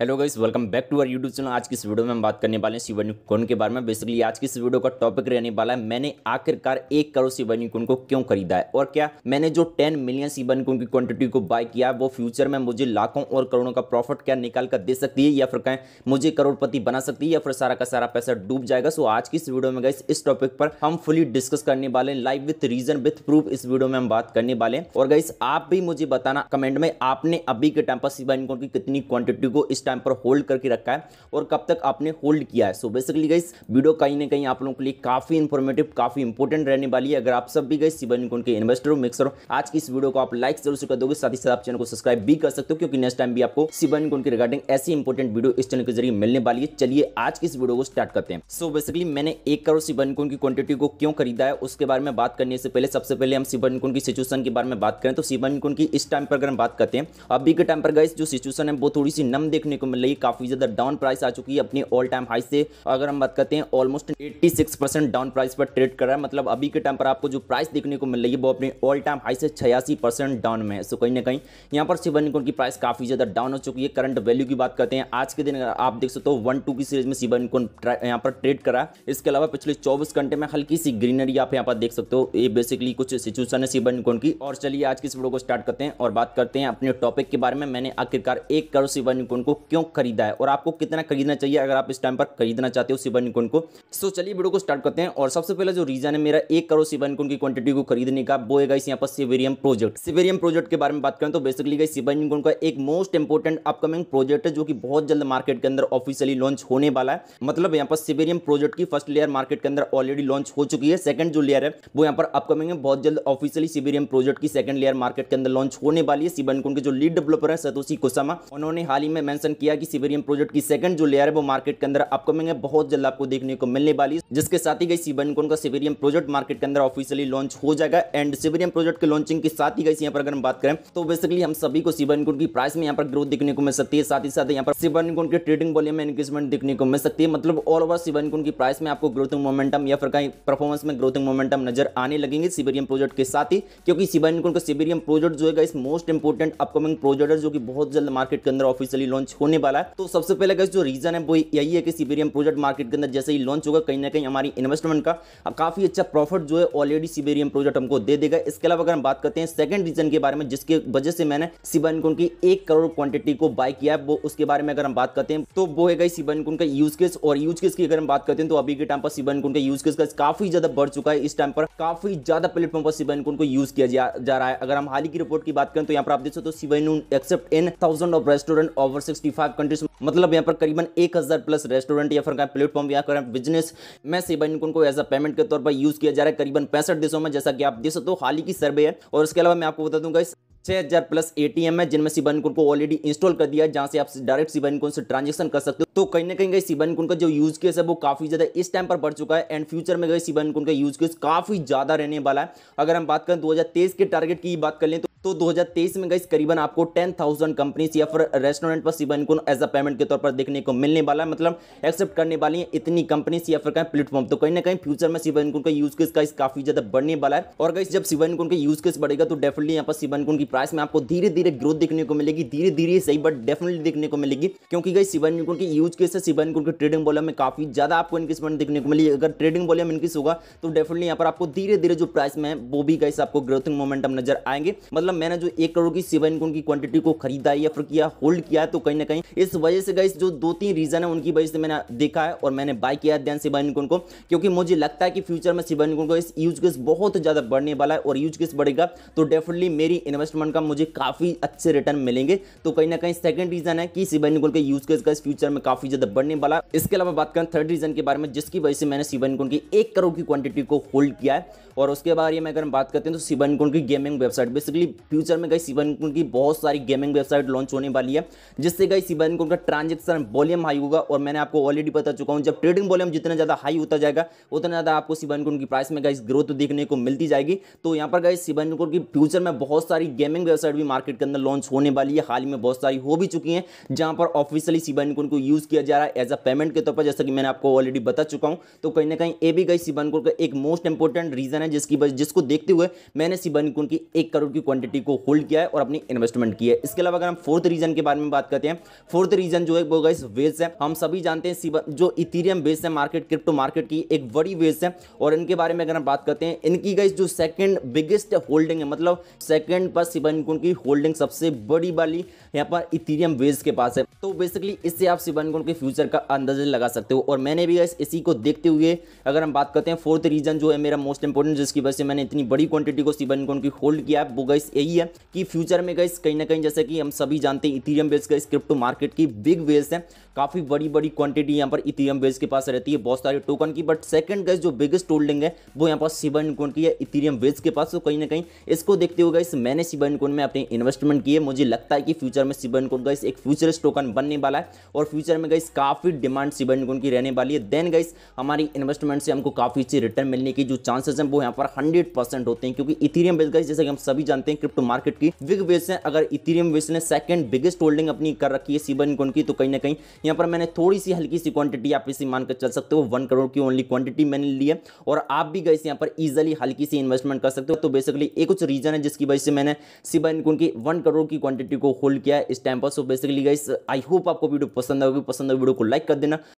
hello guys welcome back to our YouTube channel आज की इस वीडियो में हम बात करने वाले हैं शिवानी कौन के बारे में बेसिकली आज की इस वीडियो का टॉपिक रहने वाला है मैंने आखिरकार एक करोड़ शिवानी कौन को क्यों खरीदा है और क्या मैंने जो 10 मिलियन शिवानी कौन की क्वांटिटी को बाय किया वो फ्यूचर में मुझे लाखों और करोड़ों का प्रॉफिट क्या निकाल कर दे सकती है या फिर कहें मुझे करोड़पति बना सकती है या फिर सारा का सारा पैसा डूब जाएगा सो आज की इस वीडियो में गाइस इस टॉपिक पर हम फुली डिस्कस करने वाले हैं live with reason with proof इस वीडियो में हम बात करने वाले हैं और गाइस आप भी मुझे बताना कमेंट में आपने अभी के टाइम पर शिवानी कौन की कितनी क्वांटिटी को इस टाइम पर होल्ड करके रखा है और कब तक आपने होल्ड किया है सो बेसिकली गई वीडियो कहीं ना कहीं आप लोगों के लिए काफ़ी इंफॉर्मेटिव काफ़ी इंपॉर्टेंट रहने वाली है अगर आप सब भी गए सिवन निकोन के इन्वेस्टर हो मिक्सर हो आज की इस वीडियो को आप लाइक जरूर से कर दोगे साथ ही साथ आप चैनल को सब्सक्राइब भी कर सकते हो क्योंकि नेक्स्ट टाइम भी आपको सिवन निकोन के रिगार्डिंग ऐसी इंपॉर्टेंट वीडियो इस चैनल के जरिए मिलने वाली है चलिए आज की इस वीडियो को स्टार्ट करते हैं सो बेसिकली मैंने एक करोड़ सिवन निकोन की क्वांटिटी को क्यों खरीदा है उसके बारे में बात करने से पहले सबसे पहले हम सिवन निकोन की सिचुएशन के बारे में बात करें तो सिवन निकोन की इस टाइम पर अगर हम बात करते हैं अभी के टाइम पर गए जो सिचुएशन है वो थोड़ी सी नम देखने देखने को मिल रही है काफ़ी ज़्यादा डाउन प्राइस आ चुकी है अपने ऑल टाइम हाई से अगर हम बात करते हैं ऑलमोस्ट 86 परसेंट डाउन प्राइस पर ट्रेड कर रहा है मतलब अभी के टाइम पर आपको जो प्राइस देखने को मिल रही है वो अपने ऑल टाइम हाई से छियासी परसेंट डाउन में है सो कहीं ना कहीं यहाँ पर शिवन निकोन की प्राइस काफ़ी ज़्यादा डाउन हो चुकी है करंट वैल्यू की बात करते हैं आज के दिन आप देख सकते हो वन टू की सीरीज में शिवन निकोन यहाँ पर ट्रेड करा है इसके अलावा पिछले चौबीस घंटे में हल्की सी ग्रीनरी आप यहाँ पर देख सकते हो ये बेसिकली कुछ सिचुएशन है शिवन निकोन की और चलिए आज की इस वीडियो को स्टार्ट करते हैं और बात करते हैं अपने टॉपिक के बारे में मैंने आखिरकार एक करोड़ शिवन निकोन को क्यों खरीदा है और आपको कितना खरीदना चाहिए अगर आप इस टाइम पर खरीदना चाहते हो शिबा निकोन को सो चलिए वीडियो को स्टार्ट करते हैं और सबसे पहले जो रीजन है मेरा एक करोड़ शिबा निकोन की क्वांटिटी को खरीदने का वो है इस यहाँ पर सिवेरियम प्रोजेक्ट सिवेरियम प्रोजेक्ट के बारे में बात करें तो बेसिकली गई शिबा निकोन का एक मोस्ट इंपॉर्टेंट अपकमिंग प्रोजेक्ट है जो कि बहुत जल्द मार्केट के अंदर ऑफिशियली लॉन्च होने वाला है मतलब यहाँ पर सिवेरियम प्रोजेक्ट की फर्स्ट लेयर मार्केट के अंदर ऑलरेडी लॉन्च हो चुकी है सेकंड जो लेयर है वो यहाँ पर अपकमिंग है बहुत जल्द ऑफिशियली सिवेरियम प्रोजेक्ट की सेकंड लेयर मार्केट के अंदर लॉन्च होने वाली है सिबनकुन के जो लीड डेवलपर है सतोशी कोसामा उन्होंने हाल ही में मेंशन किया कि सिवेरियम प्रोजेक्ट की सेकंड जो लेयर है वो मार्केट के अंदर अपकमिंग है बहुत जल्द आपको देखने को मिलने वाली जिसके साथ ही गई सीवन कौन का सिवेरियम प्रोजेक्ट मार्केट के अंदर ऑफिशियली लॉन्च हो जाएगा एंड सिवेरियम प्रोजेक्ट के लॉन्चिंग के साथ ही गई यहाँ पर अगर हम बात करें तो बेसिकली हम सभी को सीवन कौन की प्राइस में यहाँ पर ग्रोथ देखने को मिल सकती है साथ ही साथ यहाँ पर सिवन कौन के ट्रेडिंग वॉल्यूम में इंक्रीजमेंट देखने को मिल सकती है मतलब ऑल ओवर सिवन कौन की प्राइस में आपको ग्रोथिंग मोमेंटम या फिर कहीं परफॉर्मेंस में ग्रोथिंग मोमेंटम नजर आने लगेंगे सिवेरियम प्रोजेक्ट के साथ ही क्योंकि सिवन कौन का सीवरियम प्रोजेक्ट जो है इस मोस्ट इंपॉर्टेंट अपकमिंग प्रोजेक्ट है जो कि बहुत जल्द मार्केट के अंदर ऑफिशियली लॉन्च हो होने वाला है तो सबसे पहले गैस जो रीजन है वो यही है कि सीबेरियम प्रोजेक्ट मार्केट के अंदर जैसे ही लॉन्च होगा कहीं ना कहीं हमारी इन्वेस्टमेंट का काफी अच्छा प्रॉफिट जो है ऑलरेडी सीबेरियम प्रोजेक्ट हमको दे देगा इसके अलावा अगर हम बात करते हैं सेकंड रीजन के बारे में जिसके वजह से मैंने सीबन कुन की एक करोड़ क्वांटिटी को बाय किया है वो उसके बारे में अगर हम बात करते हैं तो वो है गई सीबन कुन का यूज केस और यूज केस की अगर हम बात करते हैं तो अभी के टाइम पर सीबन कुन का यूज केस काफी ज्यादा बढ़ चुका है इस टाइम पर काफी ज्यादा प्लेटफॉर्म पर सीबन कुन को यूज किया जा, जा रहा है अगर हम हाल ही की रिपोर्ट की बात करें तो यहाँ पर आप देख सकते हो सीबन accept in thousand of restaurant over sixty five countries मतलब यहाँ पर करीबन एक हज़ार प्लस रेस्टोरेंट या फिर प्लेटफॉर्म या फिर बिजनेस में सेवा इनको को एज अ पेमेंट के तौर पर यूज़ किया जा रहा है करीबन पैंसठ देशों में जैसा कि आप देख सकते हो हाल ही की सर्वे है और उसके अलावा मैं आपको बता दूंगा इस छः हज़ार प्लस एटीएम है जिनमें सीबन कुन को ऑलरेडी इंस्टॉल कर दिया है जहां से आप डायरेक्ट सीबन कुन से ट्रांजेक्शन कर सकते हो तो कहीं ना कहीं गई सीबन कुन का जो यूज केस है वो काफ़ी ज़्यादा इस टाइम पर बढ़ चुका है एंड फ्यूचर में गए सीबन कुन का यूज केस काफ़ी ज़्यादा रहने वाला है अगर हम बात करें दो के टारगेट की बात कर लें तो तो 2023 में गई करीबन आपको 10,000 कंपनीज या फिर रेस्टोरेंट पर सिवन को एज अ पेमेंट के तौर पर देखने को मिलने वाला है मतलब एक्सेप्ट करने वाली है इतनी कंपनीज या फिर कहीं प्लेटफॉर्म तो कहीं ना कहीं फ्यूचर में सिवन का यूज केस का काफी ज्यादा बढ़ने वाला है और गई जब सिवन का यूज केस बढ़ेगा तो डेफिनेटली यहाँ पर सिवन की प्राइस में आपको धीरे धीरे ग्रोथ देखने को मिलेगी धीरे धीरे सही बट डेफिनेटली देखने को मिलेगी क्योंकि गई सिवन की यूज केस है सिवन के ट्रेडिंग वॉल्यूम में काफी ज्यादा आपको इंक्रीजमेंट देखने को मिलेगी अगर ट्रेडिंग वॉल्यूम इंक्रीज होगा तो डेफिनेटली यहाँ पर आपको धीरे धीरे जो प्राइस में वो भी गई आपको ग्रोथिंग मोमेंटम नजर आएंगे मतलब मतलब मैंने जो एक करोड़ की सेवा इनकम की क्वांटिटी को खरीदा है या फिर किया होल्ड किया है तो कहीं ना कहीं इस वजह से गई जो दो तीन रीजन है उनकी वजह से मैंने देखा है और मैंने बाय किया ध्यान सेवा इनकम को क्योंकि मुझे लगता है कि फ्यूचर में सेवा इनकम का इस यूज केस बहुत ज़्यादा बढ़ने वाला है और यूज केस बढ़ेगा तो डेफिनेटली मेरी इन्वेस्टमेंट का मुझे काफ़ी अच्छे रिटर्न मिलेंगे तो कहीं ना कहीं सेकंड रीजन है कि सीबा निकोल के यूज केस का इस फ्यूचर में काफ़ी ज़्यादा बढ़ने वाला है इसके अलावा बात करें थर्ड रीजन के बारे में जिसकी वजह से मैंने सीबा निकोल की एक करोड़ की क्वांटिटी को होल्ड किया है और उसके बाद ये मैं अगर बात करते हैं तो सीबा निकोल की गेमिंग वेबसाइट बेसिकली फ्यूचर में गई शिवन कुंड की बहुत सारी गेमिंग वेबसाइट लॉन्च होने वाली है जिससे गई शिवन कुंड का ट्रांजेक्शन वॉल्यूम हाई होगा और मैंने आपको ऑलरेडी बता चुका हूँ जब ट्रेडिंग वॉल्यूम जितना ज़्यादा हाई होता जाएगा उतना ज़्यादा आपको शिवन कुंड की प्राइस में गई ग्रोथ देखने को मिलती जाएगी तो यहाँ पर गई शिवन कुंड की फ्यूचर में बहुत सारी गेमिंग वेबसाइट भी मार्केट के अंदर लॉन्च होने वाली है हाल ही में बहुत सारी हो भी चुकी हैं जहाँ पर ऑफिशियली शिवन कुंड को यूज़ किया जा रहा है एज अ पेमेंट के तौर पर जैसा कि मैंने आपको ऑलरेडी बता चुका हूँ तो कहीं ना कहीं ये भी गई शिवन कुंड का एक मोस्ट इंपॉर्टेंट रीज़न है जिसकी जिसको देखते हुए मैंने शिवन कुंड की एक करोड़ की क्वान्टिटी क्वांटिटी को होल्ड किया है और अपनी इन्वेस्टमेंट की है इसके अलावा अगर हम फोर्थ रीजन के बारे में बात करते हैं फोर्थ रीजन जो है वो गाइस वेज है हम सभी जानते हैं जो इथेरियम बेस है मार्केट क्रिप्टो मार्केट की एक बड़ी वेज है और इनके बारे में अगर हम बात करते हैं इनकी गाइस जो सेकंड बिगेस्ट होल्डिंग है मतलब सेकंड पर शिवन की होल्डिंग सबसे बड़ी वाली यहाँ पर इथेरियम वेज के पास है तो बेसिकली इससे आप शिवन के फ्यूचर का अंदाजा लगा सकते हो और मैंने भी गाइस इसी को देखते हुए अगर हम बात करते हैं फोर्थ रीजन जो है मेरा मोस्ट इंपॉर्टेंट जिसकी वजह से मैंने इतनी बड़ी क्वांटिटी को शिवन कुंड की होल्ड किया है वो गाइस यही है कि फ्यूचर में गई कहीं ना कहीं जैसे कि हम सभी जानते हैं इथीरियम बेस का क्रिप्टो मार्केट की बिग वेव्स है काफ़ी बड़ी बड़ी क्वांटिटी यहाँ पर इथीरियम बेस के पास रहती है बहुत सारे टोकन की बट सेकंड गैस जो बिगेस्ट होल्डिंग है वो यहाँ पर शिबा इनकोन की है इथीरियम बेस के पास तो कहीं ना कहीं इसको देखते हुए गई मैंने शिबा इनकोन में अपने इन्वेस्टमेंट किए मुझे लगता है कि फ्यूचर में शिबा इनकोन गई एक फ्यूचरिस्ट टोकन बनने वाला है और फ्यूचर में गई काफ़ी डिमांड शिबा इनकोन की रहने वाली है देन गई हमारी इन्वेस्टमेंट से हमको काफ़ी अच्छी रिटर्न मिलने की जो चांसेस है वो यहाँ पर हंड्रेड होते हैं क्योंकि इथीरियम बेस गई जैसे कि हम सभी जानते हैं क्रिप्टो मार्केट की बिग वेव्स हैं अगर इथीरियम वेव्स ने सेकंड बिगेस्ट होल्डिंग अपनी कर रखी है सीबन कौन की तो कहीं ना कहीं यहाँ पर मैंने थोड़ी सी हल्की सी क्वांटिटी आप इसी मानकर चल सकते हो वन करोड़ की ओनली क्वांटिटी मैंने ली है और आप भी गए यहाँ पर ईजिली हल्की सी इन्वेस्टमेंट कर सकते हो तो बेसिकली एक कुछ रीजन है जिसकी वजह से मैंने सीबन कौन की वन करोड़ की क्वांटिटी को होल्ड किया है इस टाइम पर सो बेसिकली गई आई होप आपको वीडियो पसंद आएगी पसंद आए वीडियो को लाइक कर देना